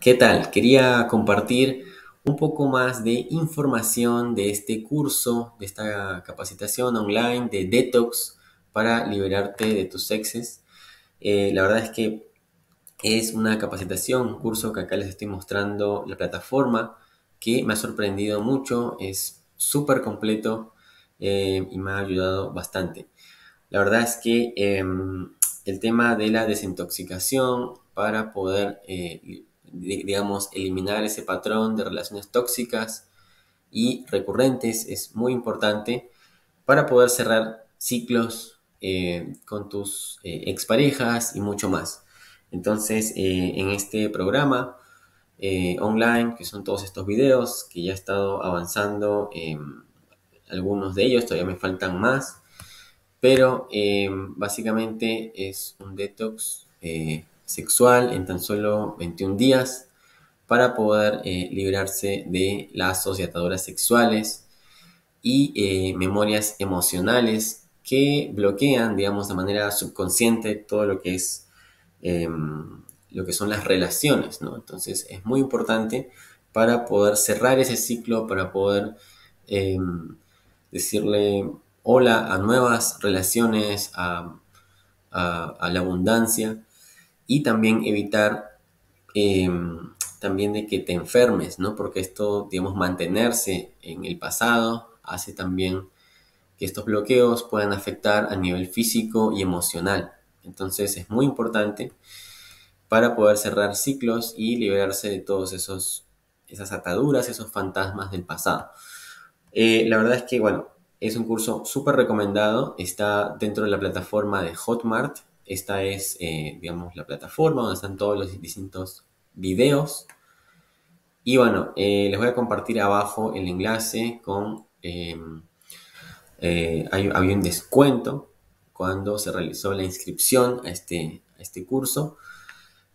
¿Qué tal? Quería compartir un poco más de información de este curso, de esta capacitación online de detox para liberarte de tus sexes. Eh, la verdad es que es una capacitación, un curso que acá les estoy mostrando la plataforma que me ha sorprendido mucho, es súper completo eh, y me ha ayudado bastante. La verdad es que em, el tema de la desintoxicación para poder eh, digamos, eliminar ese patrón de relaciones tóxicas y recurrentes es muy importante para poder cerrar ciclos eh, con tus eh, exparejas y mucho más. Entonces, eh, en este programa online, que son todos estos videos, que ya he estado avanzando, em, algunos de ellos todavía me faltan más, pero em, básicamente es un detox sexual en tan solo 21 días para poder eh, librarse de lazos y sexuales y eh, memorias emocionales que bloquean, digamos, de manera subconsciente todo lo que es em, lo que son las relaciones, Entonces es muy importante para poder cerrar ese ciclo, para poder em, decirle hola a nuevas relaciones, a la abundancia y también evitar em, también de que te enfermes, ¿no? Porque esto, digamos, mantenerse en el pasado hace también que estos bloqueos puedan afectar a nivel físico y emocional. Entonces es muy importante para poder cerrar ciclos y liberarse de todos esos esas ataduras, esos fantasmas del pasado. Eh, la verdad es que, bueno, es un curso súper recomendado, está dentro de la plataforma de Hotmart, esta es, eh, digamos, la plataforma donde están todos los distintos videos. Y bueno, eh, les voy a compartir abajo el enlace con... Em, eh, había un descuento cuando se realizó la inscripción a este, este curso.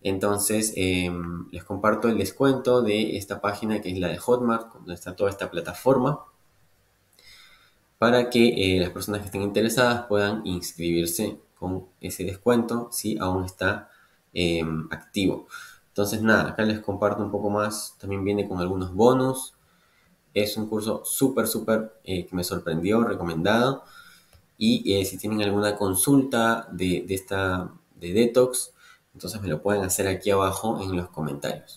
Entonces, em, les comparto el descuento de esta página que es la de Hotmart, donde está toda esta plataforma, para que las personas que estén interesadas puedan inscribirse con ese descuento si aún está em, activo. Entonces nada, acá les comparto un poco más, también viene con algunos bonos. Es un curso súper, súper eh, que me sorprendió, recomendado. Y eh, si tienen alguna consulta de, esta, de detox, entonces me lo pueden hacer aquí abajo en los comentarios.